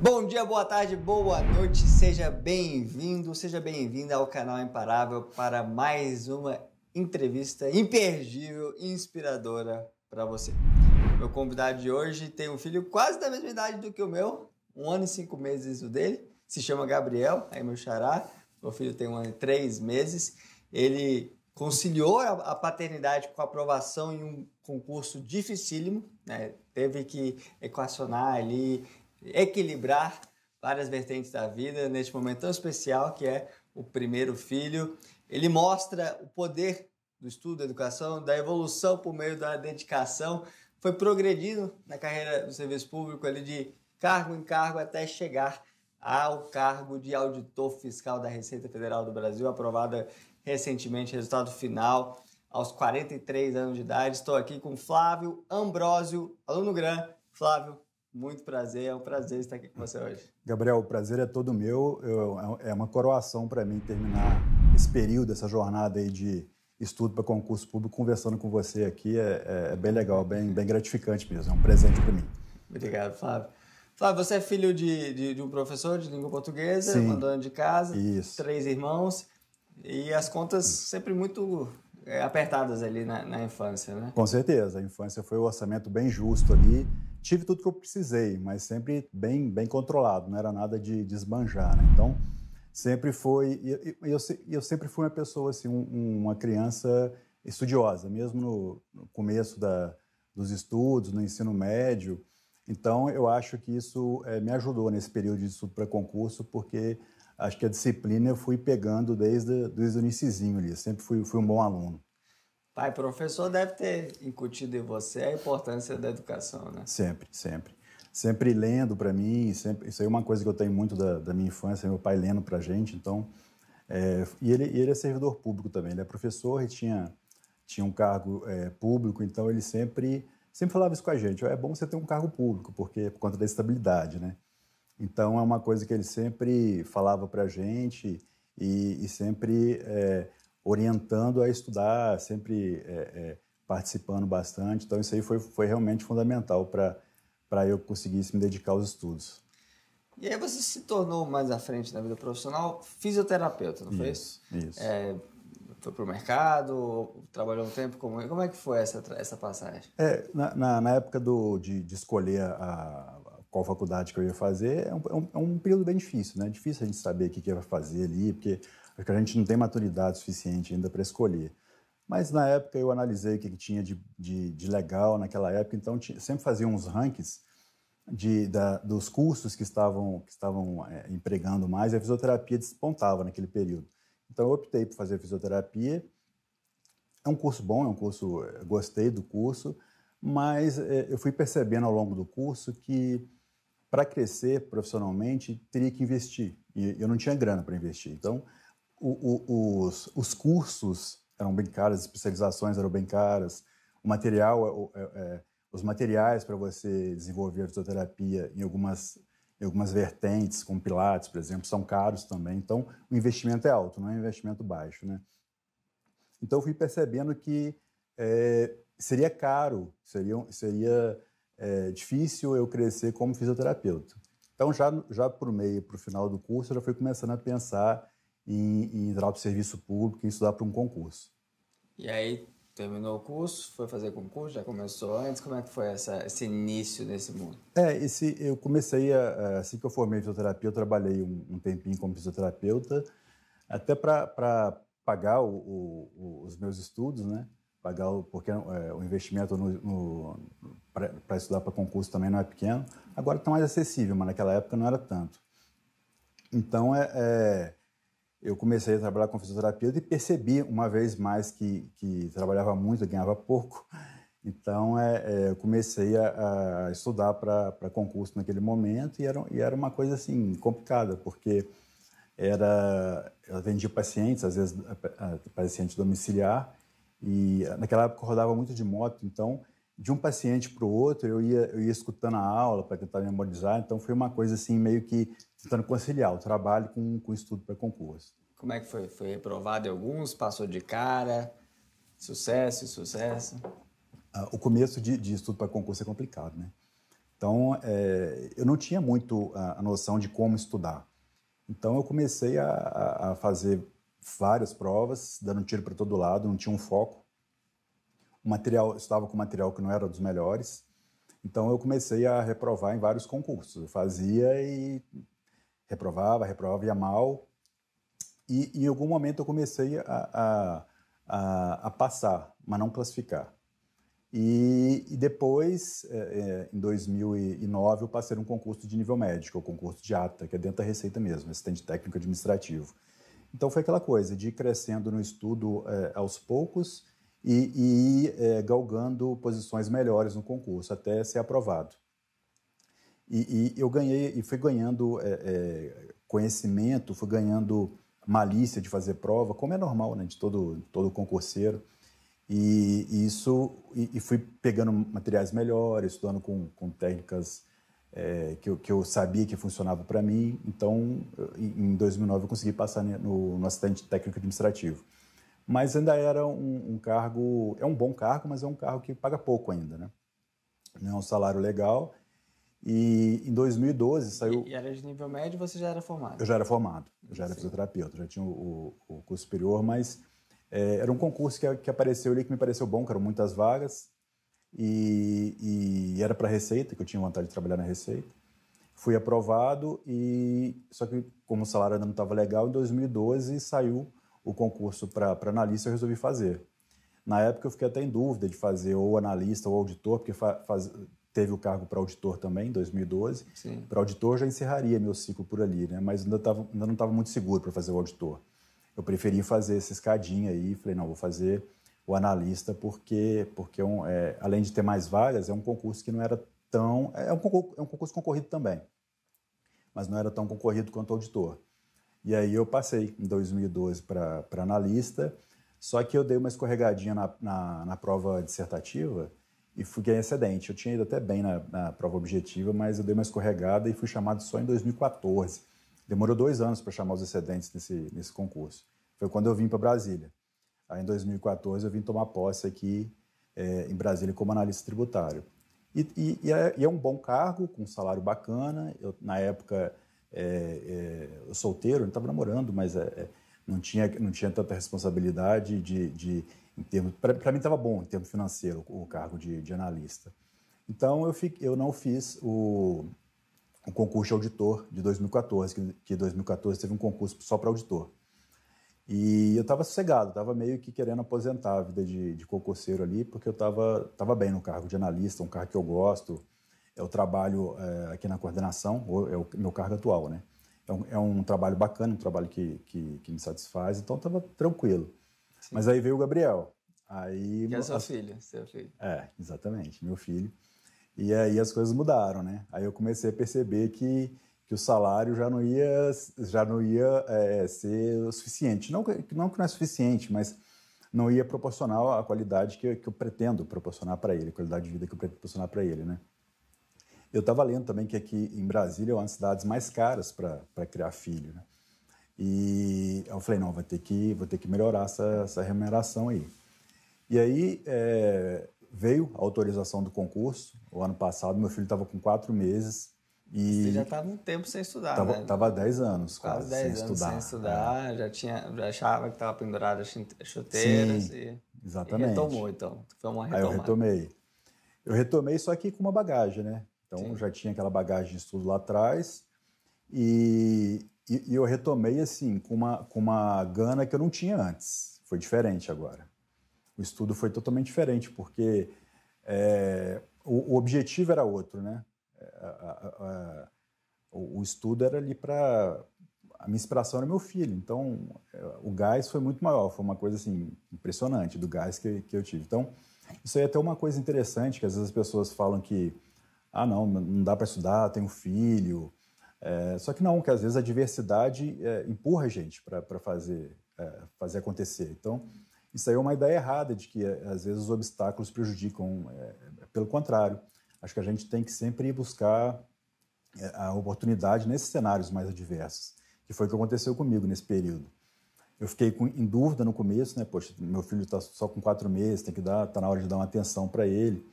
Bom dia, boa tarde, boa noite, seja bem-vindo, seja bem-vinda ao canal Imparável para mais uma entrevista imperdível, inspiradora para você. Meu convidado de hoje tem um filho quase da mesma idade do que o meu, um ano e cinco meses o dele, se chama Gabriel, aí meu xará, meu filho tem um ano e três meses, ele conciliou a paternidade com a aprovação em um concurso dificílimo, né? teve que equacionar ali equilibrar várias vertentes da vida neste momento tão especial que é o primeiro filho. Ele mostra o poder do estudo, da educação, da evolução por meio da dedicação. Foi progredindo na carreira do serviço público ali de cargo em cargo até chegar ao cargo de auditor fiscal da Receita Federal do Brasil, aprovada recentemente, resultado final aos 43 anos de idade. Estou aqui com Flávio Ambrósio, aluno GRAM. Flávio, muito prazer, é um prazer estar aqui com você hoje. Gabriel, o prazer é todo meu. Eu, é uma coroação para mim terminar esse período, essa jornada aí de estudo para concurso público, conversando com você aqui. É, é, é bem legal, bem, bem gratificante mesmo. É um presente para mim. Obrigado, Flávio. Flávio, você é filho de, de, de um professor de língua portuguesa, Sim. uma dona de casa, Isso. três irmãos e as contas sempre muito é, apertadas ali na, na infância, né? Com certeza. A infância foi um orçamento bem justo ali tive tudo que eu precisei, mas sempre bem, bem controlado, não era nada de, desbanjar, esbanjar, né? Então, sempre foi... Eu, eu, eu, sempre fui uma pessoa, assim, um, uma criança estudiosa, mesmo no, no começo da, dos estudos, no ensino médio. Então, eu acho que isso é, me ajudou nesse período de estudo para concurso, porque acho que a disciplina eu fui pegando desde, desde o iníciozinho ali, sempre fui, fui um bom aluno. Pai professor deve ter incutido em você a importância da educação, né? Sempre, sempre. Sempre lendo para mim, sempre, isso aí é uma coisa que eu tenho muito da, da minha infância, meu pai lendo para gente, então... É, e, ele, e ele é servidor público também, ele é professor e tinha, tinha um cargo é, público, então ele sempre, sempre falava isso com a gente, é bom você ter um cargo público, porque é por conta da estabilidade, né? Então é uma coisa que ele sempre falava para a gente e, e sempre é, orientando a estudar, sempre é, é, participando bastante. Então, isso aí foi, foi realmente fundamental para eu conseguir se me dedicar aos estudos. E aí você se tornou mais à frente na vida profissional fisioterapeuta, não foi isso? Isso. É, foi para o mercado, trabalhou um tempo como como é que foi essa essa passagem? É, na, na, na época do, de, de escolher a, a, qual faculdade que eu ia fazer é, é um, é um, período bem difícil, né? Difícil a gente saber o que, que ia fazer ali, porque porque é que a gente não tem maturidade suficiente ainda para escolher. Mas na época eu analisei o que, tinha de, de, de legal naquela época, então sempre fazia uns rankings de, da, dos cursos que estavam, que estavam é, empregando mais, a fisioterapia despontava naquele período. Então eu optei por fazer fisioterapia. É um curso bom, é um curso, gostei do curso, mas é, eu fui percebendo ao longo do curso que para crescer profissionalmente teria que investir. E eu não tinha grana para investir. Então o, o, os, os cursos eram bem caros, as especializações eram bem caras, o material, é, é, é, os materiais para você desenvolver a fisioterapia em algumas, em algumas vertentes, como pilates, por exemplo, são caros também. Então, o investimento é alto, não é um investimento baixo, né? Então, eu fui percebendo que é, seria caro, seria, seria é, difícil eu crescer como fisioterapeuta. Então, já, já para o meio, para o final do curso, eu já fui começando a pensar em, em para o serviço público e estudar para um concurso. E aí terminou o curso, foi fazer concurso, já começou antes, como é que foi essa, esse início nesse mundo? É, esse, eu comecei, a, assim que eu formei fisioterapia, eu trabalhei um, um tempinho como fisioterapeuta, até para pagar o, o, os meus estudos, né? Pagar o, porque é, o investimento para estudar para concurso também não é pequeno. Agora está mais acessível, mas naquela época não era tanto. Então, é, é eu comecei a trabalhar com fisioterapia e percebi uma vez mais que, que trabalhava muito e ganhava pouco. Então, é, é, eu comecei a, a estudar para concurso naquele momento e era, e era uma coisa assim complicada, porque era eu atendia pacientes, às vezes paciente domiciliar, e naquela época eu rodava muito de moto, então de um paciente para o outro, eu ia, eu ia escutando a aula para tentar memorizar, então foi uma coisa assim, meio que tentando conciliar o trabalho com, com o estudo para concurso. Como é que foi? Foi reprovado em alguns? Passou de cara? Sucesso, sucesso? Ah, o começo de, de estudo para concurso é complicado, né? Então, é, eu não tinha muito a, a, noção de como estudar. Então, eu comecei a, a fazer várias provas, dando um tiro para todo lado, não tinha um foco material, estava com material que não era dos melhores. Então eu comecei a reprovar em vários concursos. Eu fazia e reprovava, reprovava, ia mal. E em algum momento eu comecei a, a, a, a passar, mas não classificar. E, e depois, é, é em 2009, eu passei um concurso de nível médico, o concurso de ATA, que é dentro da Receita mesmo, assistente técnico administrativo. Então foi aquela coisa de ir crescendo no estudo é, aos poucos e, e ir é, galgando posições melhores no concurso até ser aprovado. E, e eu ganhei e fui ganhando é, é, conhecimento, fui ganhando malícia de fazer prova, como é normal né, de todo, todo concurseiro. E, e isso e, fui pegando materiais melhores, estudando com, com técnicas é, que, eu, que eu sabia que funcionava para mim. Então, em 2009, eu consegui passar né, no, no assistente técnico administrativo mas ainda era um, um, cargo, é um bom cargo, mas é um cargo que paga pouco ainda, né? Não é um salário legal. E em 2012 saiu. E, e era de nível médio você já era formado? Eu já era formado, eu já era Sim. fisioterapeuta, já tinha o, o curso superior, mas é, era um concurso que, que apareceu ali que me pareceu bom, que eram muitas vagas, e, e era para Receita, que eu tinha vontade de trabalhar na Receita. Fui aprovado, e só que como o salário ainda não estava legal, em 2012 saiu o concurso para analista, eu resolvi fazer. Na época, eu fiquei até em dúvida de fazer ou analista ou auditor, porque fa faz, teve o cargo para auditor também, em 2012. Para auditor, já encerraria meu ciclo por ali, né? mas ainda, tava, ainda não estava muito seguro para fazer o auditor. Eu preferi fazer essa escadinha aí, falei, não, vou fazer o analista, porque, porque é um, é, além de ter mais vagas, é um concurso que não era tão. É um, é um concurso concorrido também, mas não era tão concorrido quanto auditor. E aí eu passei em 2012 para analista, só que eu dei uma escorregadinha na, na, na prova dissertativa e fui ganhar excedente. Eu tinha ido até bem na, na, prova objetiva, mas eu dei uma escorregada e fui chamado só em 2014. Demorou dois anos para chamar os excedentes nesse, nesse concurso. Foi quando eu vim para Brasília. Aí em 2014 eu vim tomar posse aqui é, em Brasília como analista tributário. E, e, e, é, e, é, um bom cargo, com um salário bacana. Eu, na época é, é, solteiro, não estava namorando, mas é, é, não, tinha, não tinha tanta responsabilidade de, de em termos. Para mim estava bom em termo financeiro o, cargo de, de, analista. Então eu, eu não fiz o, o, concurso de auditor de 2014, que, em 2014 teve um concurso só para auditor. E eu estava sossegado, estava meio que querendo aposentar a vida de, de concurseiro ali, porque eu estava tava bem no cargo de analista, um cargo que eu gosto, eu é trabalho é, aqui na coordenação, é o meu cargo atual, né? É um, é um trabalho bacana, um trabalho que, que, que me satisfaz, então estava tranquilo. Sim. Mas aí veio o Gabriel. Aí, que é seu a... filho, seu filho. É, exatamente, meu filho. E aí as coisas mudaram, né? Aí eu comecei a perceber que, que o salário já não ia, já não ia é, ser o suficiente. Não, não que não é suficiente, mas não ia proporcionar a qualidade que, que eu pretendo proporcionar para ele, a qualidade de vida que eu pretendo proporcionar para ele, né? Eu estava lendo também que aqui em Brasília é uma das cidades mais caras para criar filho, né? E eu falei, não, vou ter que, vou ter que melhorar essa, essa remuneração aí. E aí é, veio a autorização do concurso. O ano passado, meu filho estava com quatro meses. E Você já estava um tempo sem estudar, tava, né? Estava 10 anos quase, quase dez sem anos estudar. sem estudar, é. já, tinha, já achava que estava pendurado as chuteiras. Sim, e, exatamente. E retomou, então. Foi uma retomada. Aí eu retomei. Eu retomei, só que com uma bagagem, né? Então Sim. já tinha aquela bagagem de estudo lá atrás e, e, e, eu retomei assim com uma com uma gana que eu não tinha antes. Foi diferente agora. O estudo foi totalmente diferente porque é, o, o, objetivo era outro, né? É, a, a, a, o, estudo era ali para a minha inspiração era meu filho. Então, é, o gás foi muito maior. Foi uma coisa, assim, impressionante do gás que, que eu tive. Então, isso aí é até uma coisa interessante, que às vezes as pessoas falam que ah, não, não dá para estudar, tenho filho. É, só que não, que às vezes a diversidade é, empurra a gente para fazer, é, fazer acontecer. Então, isso aí é uma ideia errada de que é, às vezes os obstáculos prejudicam. É, é, pelo contrário, acho que a gente tem que sempre buscar a oportunidade nesses cenários mais adversos, que foi o que aconteceu comigo nesse período. Eu fiquei com, em dúvida no começo, né? Poxa, meu filho está só com quatro meses, tem que dar, está na hora de dar uma atenção para ele.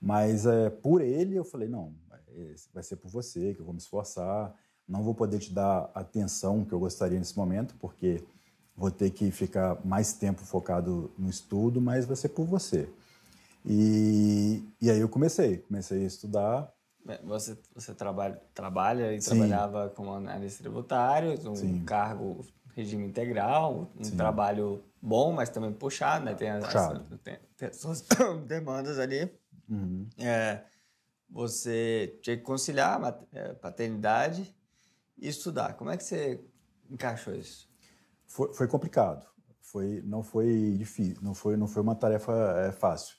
Mas é, por ele eu falei, não, é, vai ser por você que eu vou me esforçar, não vou poder te dar a atenção que eu gostaria nesse momento, porque vou ter que ficar mais tempo focado no estudo, mas vai ser por você. E, e aí eu comecei, comecei a estudar. É, você, você trabalha, trabalha e Sim. trabalhava como analista tributário, um Sim. cargo regime integral, um Sim. trabalho bom, mas também puxado, né? Tem as, puxado. As, tem, tem as suas demandas ali. Uhum. É, você tinha que conciliar é, paternidade e estudar. Como é que você encaixou isso? Foi, foi complicado. Foi, não foi difícil, não foi, não foi uma tarefa é, fácil.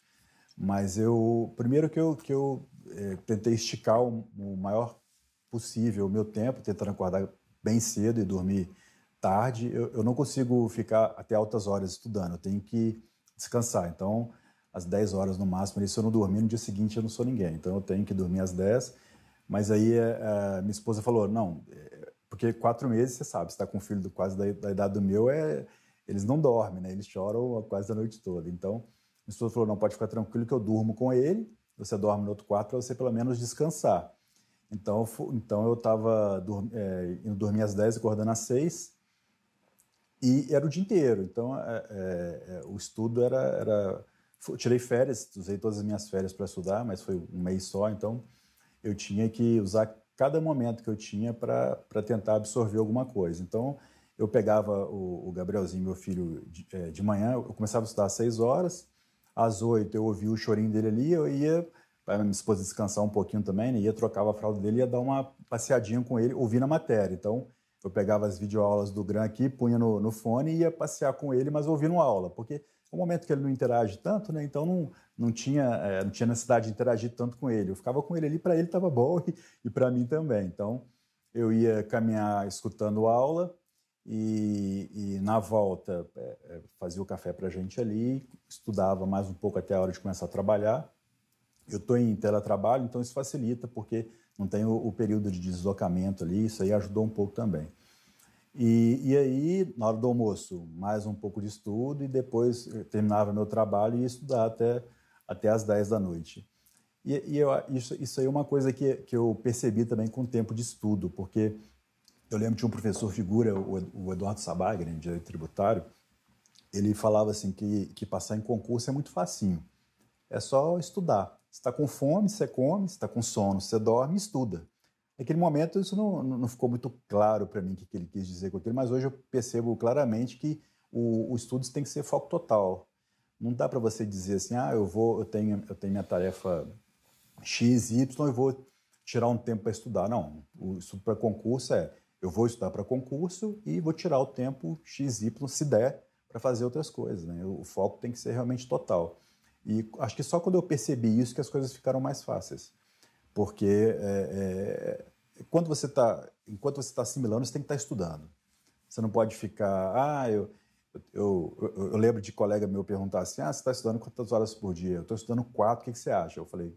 Mas eu, primeiro que eu, que eu é, tentei esticar o, o, maior possível o meu tempo, tentando acordar bem cedo e dormir tarde. Eu, eu não consigo ficar até altas horas estudando, eu tenho que descansar. Então, às 10 horas no máximo. E se eu não dormir, no dia seguinte eu não sou ninguém. Então eu tenho que dormir às 10. Mas aí a, eh, eh, minha esposa falou: não, eh, porque quatro meses, você sabe, está com um filho quase da, idade do meu, é, eles não dormem, né? Eles choram quase a noite toda. Então minha esposa falou: não, pode ficar tranquilo que eu durmo com ele, você dorme no outro quarto para você pelo menos descansar. Então, então eu estava é, indo dormir às 10, acordando às 6 e era o dia inteiro. Então, é, é, o estudo era, era tirei férias, usei todas as minhas férias para estudar, mas foi um mês só, então eu tinha que usar cada momento que eu tinha para tentar absorver alguma coisa. Então, eu pegava o, o Gabrielzinho, meu filho, de, é, de, manhã, eu começava a estudar às 6 horas, às 8 eu ouvia o chorinho dele ali, eu ia, para minha esposa descansar um pouquinho também, né, ia trocava a fralda dele, ia dar uma passeadinha com ele, ouvindo a matéria. Então, eu pegava as videoaulas do Gran aqui, punha no, no fone e ia passear com ele, mas ouvindo aula, porque é um momento que ele não interage tanto, né? Então não, não, tinha, é, não tinha necessidade de interagir tanto com ele. Eu ficava com ele ali, para ele estava bom e, e para mim também. Então eu ia caminhar escutando aula e, e na volta é, é fazia o café para a gente ali, estudava mais um pouco até a hora de começar a trabalhar. Eu estou em teletrabalho, então isso facilita, porque não tenho o período de deslocamento ali, isso aí ajudou um pouco também. E, e aí, na hora do almoço, mais um pouco de estudo e depois eh, terminava meu trabalho e ia estudar até, até as 10 da noite. E, e eu, isso, isso aí é uma coisa que, que eu percebi também com o tempo de estudo, porque eu lembro de um professor figura, o, o Eduardo Sabagre, né, em direito tributário, ele falava assim que, que passar em concurso é muito facinho. É só estudar. Se está com fome, você come. Se está com sono, você dorme, estuda. Naquele momento, isso não, não ficou muito claro para mim o que, ele quis dizer com aquilo, mas hoje eu percebo claramente que o, o tem que ser foco total. Não dá para você dizer assim, ah, eu vou, eu tenho, eu tenho minha tarefa X, Y, eu vou tirar um tempo para estudar. Não, o estudo para concurso é, eu vou estudar para concurso e vou tirar o tempo X, Y, se der, para fazer outras coisas. Né? O foco tem que ser realmente total. E acho que só quando eu percebi isso que as coisas ficaram mais fáceis porque é, é, quando você está enquanto você está assimilando, você tem que estar tá estudando. Você não pode ficar, ah, eu, eu, eu, eu, lembro de colega meu perguntar assim, ah, você está estudando quantas horas por dia? Eu estou estudando quatro, o que, que você acha? Eu falei,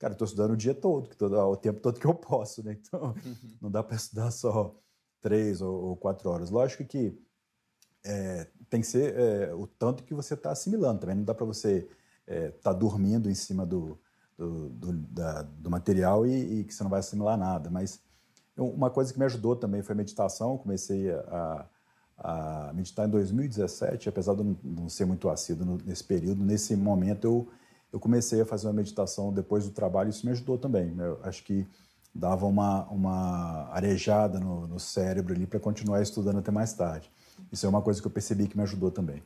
cara, eu estou estudando o dia todo, todo, o tempo todo que eu posso, né? Então, uhum. não dá para estudar só três ou, ou, quatro horas. Lógico que é, tem que ser é, o tanto que você está assimilando também. Não dá para você estar é, tá dormindo em cima do, do, do, da, do material e, e, que você não vai assimilar nada. Mas uma coisa que me ajudou também foi a meditação. Eu comecei a, a, meditar em 2017, apesar de eu não ser muito assíduo nesse período. Nesse momento, eu, eu comecei a fazer uma meditação depois do trabalho e isso me ajudou também. Né? Eu acho que dava uma, uma arejada no, no cérebro ali para continuar estudando até mais tarde. Isso é uma coisa que eu percebi que me ajudou também.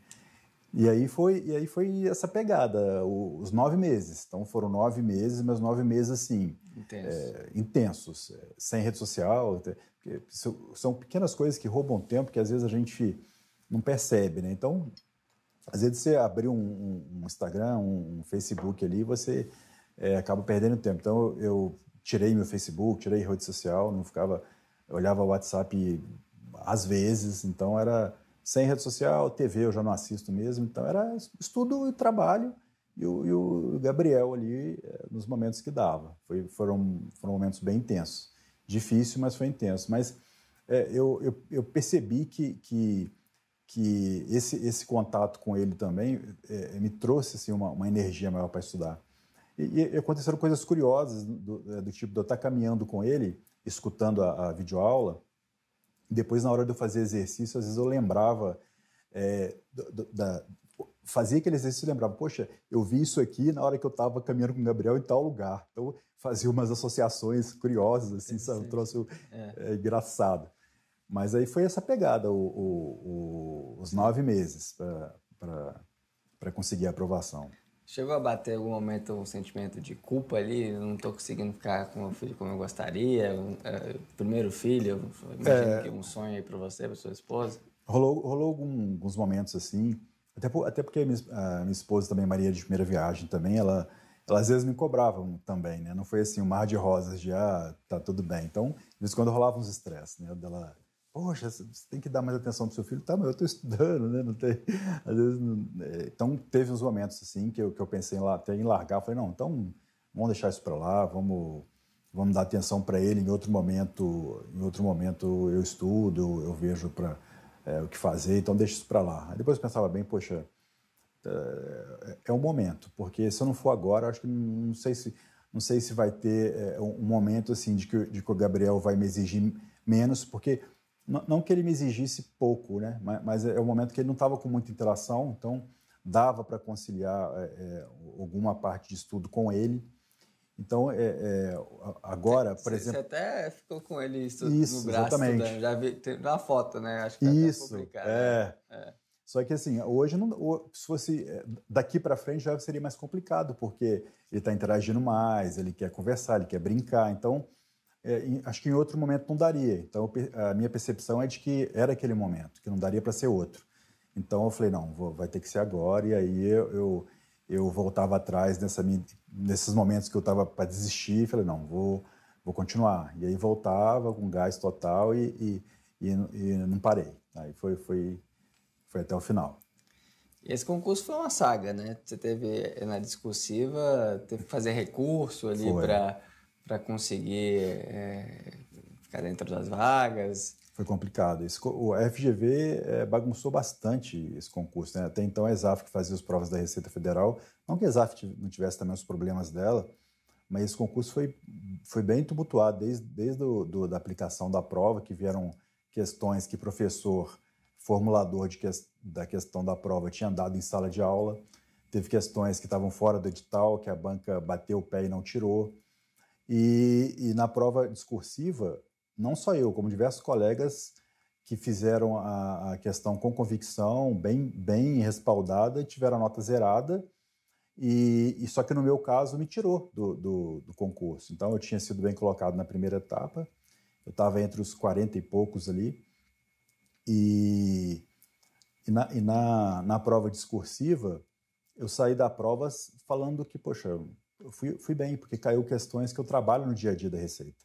E aí foi, e aí foi essa pegada, os nove meses. Então foram nove meses, mas nove meses assim Intenso. é, intensos, eh, eh, sem rede social. São pequenas coisas que roubam tempo que às vezes a gente não percebe, né? Então, às vezes você abrir um, um, Instagram, um, Facebook ali, você é, acaba perdendo tempo. Então eu tirei meu Facebook, tirei rede social, não ficava, eu olhava o WhatsApp às vezes, então era sem rede social, TV eu já não assisto mesmo, então era estudo e trabalho e o, e o Gabriel ali eh, nos momentos que dava. Foi, foram, foram momentos bem intensos. Difícil, mas foi intenso. Mas é, eu, eu, eu, percebi que, que, que esse, esse contato com ele também é, me trouxe assim, uma, uma energia maior para estudar. E, e, aconteceram coisas curiosas do, do tipo de eu estar caminhando com ele, escutando a, a videoaula, depois, na hora de eu fazer exercício, às vezes eu lembrava é, da, fazia aquele exercício e lembrava, poxa, eu vi isso aqui na hora que eu estava caminhando com o Gabriel em tal lugar. Então, fazia umas associações curiosas, assim, sabe? Um troço é. é, engraçado. Mas aí foi essa pegada, o, o, o, os nove meses para conseguir a aprovação. Chegou a bater algum momento um sentimento de culpa ali? Não tô conseguindo ficar com meu filho como eu gostaria? É, primeiro filho, imagino é... que um sonho aí para você, para sua esposa. Rolou, rolou alguns momentos assim, até, por, até porque minha, a minha esposa também, Maria é de primeira viagem também, ela, ela às vezes me cobrava também, né? Não foi assim um mar de rosas de, ah, tá tudo bem. Então, de vez em quando rolava uns estresses, né? Dela Poxa, você tem que dar mais atenção pro seu filho. Tá, mas eu estou estudando, né? Não tem... Às vezes, não... É, então, teve uns momentos, assim, que eu, que eu pensei lá, até em largar. falei, não, então, vamos deixar isso para lá, vamos, vamos dar atenção para ele em outro momento. Em outro momento eu estudo, eu, vejo para é, o que fazer, então deixa isso para lá. Aí depois eu pensava bem, poxa, tá, é, é, o momento, porque se eu não for agora, acho que não, não sei se não sei se vai ter é, um momento assim de que, de que o Gabriel vai me exigir menos, porque não que ele me exigisse pouco, né? mas, é o é um momento que ele não estava com muita interação, então dava para conciliar é, é, alguma parte de estudo com ele. Então, é, é, agora, por você, exemplo... Você até ficou com ele estudando isso, no braço exatamente. estudando, já vi, tem na foto, né? Acho que tá isso, é. Né? é. Só que assim, hoje, não, se fosse daqui para frente, já seria mais complicado, porque ele está interagindo mais, ele quer conversar, ele quer brincar, então é, acho que em outro momento não daria. Então, a minha percepção é de que era aquele momento, que não daria para ser outro. Então, eu falei, não, vou, vai ter que ser agora. E aí eu, eu, eu voltava atrás nessa minha, nesses momentos que eu estava para desistir. Falei, não, vou, vou continuar. E aí voltava com gás total e, e, e, e não parei. Aí foi, foi, foi até o final. Esse concurso foi uma saga, né? Você teve na discursiva, teve que fazer recurso ali para para conseguir é, ficar dentro das vagas. Foi complicado. Esse, o FGV é, bagunçou bastante esse concurso. Né? Até então a ESAF que fazia as provas da Receita Federal, não que a ESAF não tivesse também os problemas dela, mas esse concurso foi, foi bem tumultuado desde, desde da aplicação da prova, que vieram questões que professor formulador de que, da questão da prova tinha dado em sala de aula, teve questões que estavam fora do edital, que a banca bateu o pé e não tirou. E, e na prova discursiva, não só eu, como diversos colegas que fizeram a, a, questão com convicção, bem, bem respaldada, tiveram a nota zerada, e, e só que no meu caso me tirou do, do, do, concurso. Então eu tinha sido bem colocado na primeira etapa, eu estava entre os 40 e poucos ali, e, e, na, e na, na prova discursiva eu saí da prova falando que, poxa, fui, fui bem, porque caiu questões que eu trabalho no dia a dia da Receita.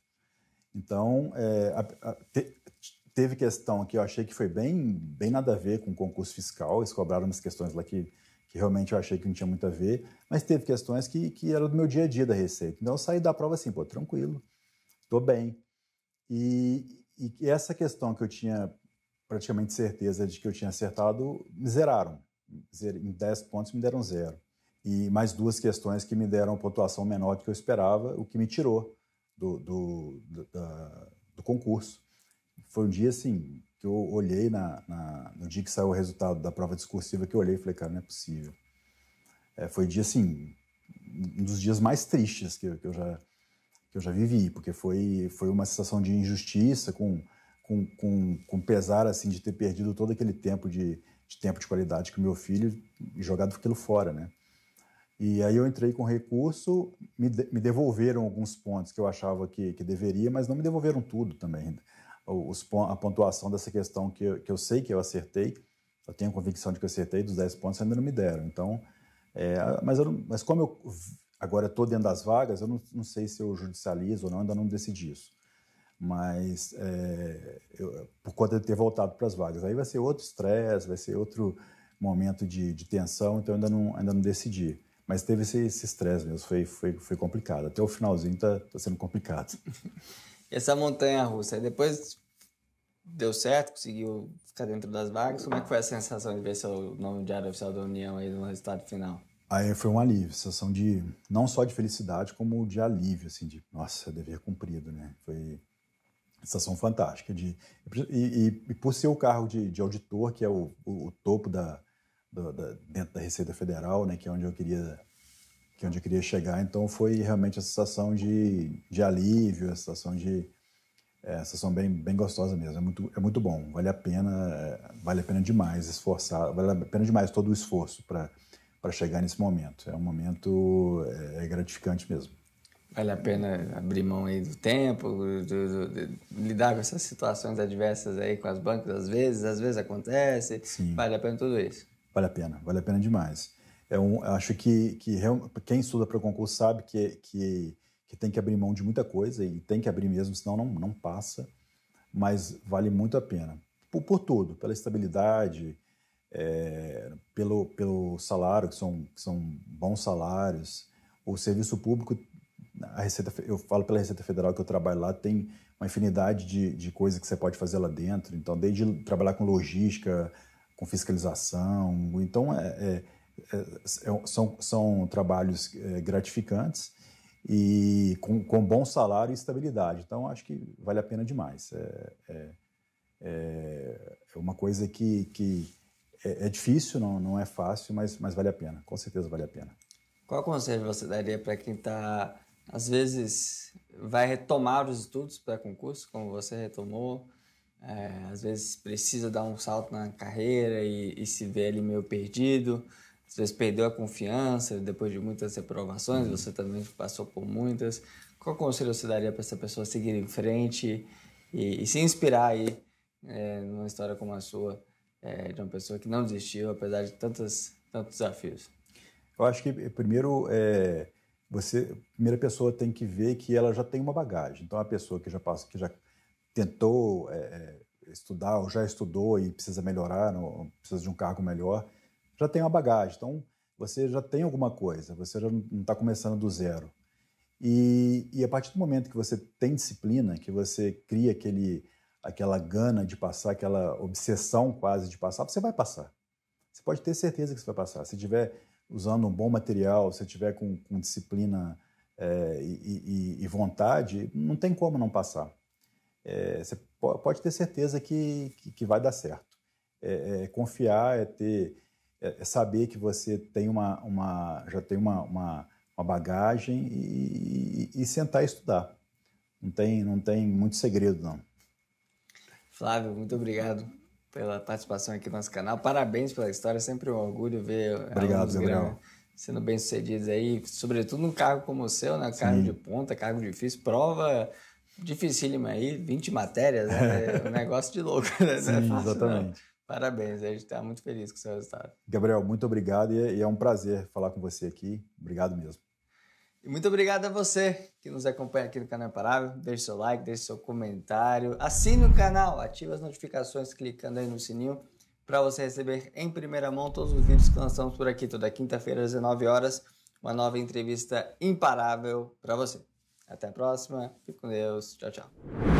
Então, é, a, a, te, teve questão que eu achei que foi bem, bem nada a ver com o concurso fiscal, eles cobraram umas questões lá que, que realmente eu achei que não tinha muito a ver, mas teve questões que, que eram do meu dia a dia da Receita. Então, eu saí da prova assim, pô, tranquilo, tô bem. E, e essa questão que eu tinha praticamente certeza de que eu tinha acertado, me zeraram. Em 10 pontos me deram zero e mais duas questões que me deram pontuação menor do que eu esperava, o que me tirou do, do, do, do concurso. Foi um dia assim que eu olhei na, na, no dia que saiu o resultado da prova discursiva que eu olhei e falei, cara, não é possível. É, foi um dia assim um dos dias mais tristes que, que eu já que eu já vivi, porque foi foi uma sensação de injustiça com com, com, com pesar assim de ter perdido todo aquele tempo de, de tempo de qualidade com meu filho e jogado aquilo fora, né? E aí eu entrei com recurso, me, de, me devolveram alguns pontos que eu achava que, que deveria, mas não me devolveram tudo também. Os, a pontuação dessa questão que eu, que eu sei que eu acertei, eu tenho a convicção de que eu acertei, dos 10 pontos ainda não me deram. Então, é, mas, eu, mas como eu agora estou dentro das vagas, eu não, não, sei se eu judicializo ou não, ainda não decidi isso. Mas é, eu, por conta de ter voltado para as vagas, aí vai ser outro estresse, vai ser outro momento de, de tensão, então ainda não, ainda não decidi. Mas teve esse estresse mesmo, foi, foi, foi complicado. Até o finalzinho tá, tá sendo complicado. E essa montanha russa, depois deu certo, conseguiu ficar dentro das vagas. Como é que foi a sensação de ver seu nome área oficial da União aí no resultado final? Aí foi um alívio, sensação de não só de felicidade, como de alívio, assim, de nossa, é dever cumprido, né? Foi sensação fantástica. De, e, e, e por ser o cargo de, de auditor, que é o, o, o topo da, do, da, dentro da Receita Federal, né, que é onde eu queria que é onde eu queria chegar. Então foi realmente a sensação de, de alívio, a sensação de é, a sensação bem, bem gostosa mesmo. É muito, é muito bom, vale a pena, é, vale a pena demais esforçar, vale a pena demais todo o esforço para para chegar nesse momento. É um momento é, é, gratificante mesmo. Vale a pena abrir mão aí do tempo, do, do, lidar com essas situações adversas aí com as bancas às vezes, às vezes acontece. Sim. Vale a pena tudo isso. Vale a pena, vale a pena demais. É um, eu acho que, que quem estuda para o concurso sabe que, que, que tem que abrir mão de muita coisa e tem que abrir mesmo, senão não, não passa, mas vale muito a pena. Por, por tudo, pela estabilidade, é, pelo, pelo salário, que são, que são bons salários. O serviço público, a Receita, eu falo pela Receita Federal que eu trabalho lá, tem uma infinidade de, de coisas que você pode fazer lá dentro. Então, desde trabalhar com logística, com fiscalização. Então, é, é, é, é são, são trabalhos é, gratificantes e com, com bom salário e estabilidade. Então, acho que vale a pena demais. É, é uma coisa que, que é, difícil, não, não é fácil, mas, mas vale a pena. Com certeza vale a pena. Qual conselho você daria para quem está, às vezes, vai retomar os estudos para concurso, como você retomou, é, às vezes precisa dar um salto na carreira e, e, se vê ali meio perdido, às vezes perdeu a confiança depois de muitas reprovações, uhum. você também passou por muitas. Qual conselho você daria para essa pessoa seguir em frente e, e se inspirar aí é, numa história como a sua, é, de uma pessoa que não desistiu apesar de tantos, tantos desafios? Eu acho que primeiro é, você, a primeira pessoa tem que ver que ela já tem uma bagagem. Então a pessoa que já passa, que já tentou é, é, estudar ou já estudou e precisa melhorar, precisa de um cargo melhor, já tem uma bagagem. Então, você já tem alguma coisa, você já não está começando do zero. E, e, a partir do momento que você tem disciplina, que você cria aquele, aquela gana de passar, aquela obsessão quase de passar, você vai passar. Você pode ter certeza que você vai passar. Se tiver usando um bom material, se tiver com, com disciplina é, e, e, e vontade, não tem como não passar é, você pode ter certeza que, que, que vai dar certo. É, é, confiar é ter, é, é saber que você tem uma, uma já tem uma, uma, uma bagagem e, e, e, sentar e estudar. Não tem, não tem muito segredo, não. Flávio, muito obrigado pela participação aqui no nosso canal. Parabéns pela história, é sempre um orgulho ver obrigado, Gabriel. sendo bem-sucedidos aí, sobretudo num cargo como o seu, né? cargo Sim. de ponta, cargo difícil, prova Dificílimo aí, 20 matérias, né? É. é um negócio de louco. Né? É Sim, é fácil, exatamente. Não. Parabéns, a gente está muito feliz com o seu resultado. Gabriel, muito obrigado é, e é um prazer falar com você aqui. Obrigado mesmo. E muito obrigado a você que nos acompanha aqui no canal Imparável. Deixe seu like, deixe seu comentário, assine o canal, ative as notificações clicando aí no sininho para você receber em primeira mão todos os vídeos que lançamos por aqui toda quinta-feira às 19 horas, uma nova entrevista imparável para você. Até a próxima. Fique com Deus. Tchau, tchau.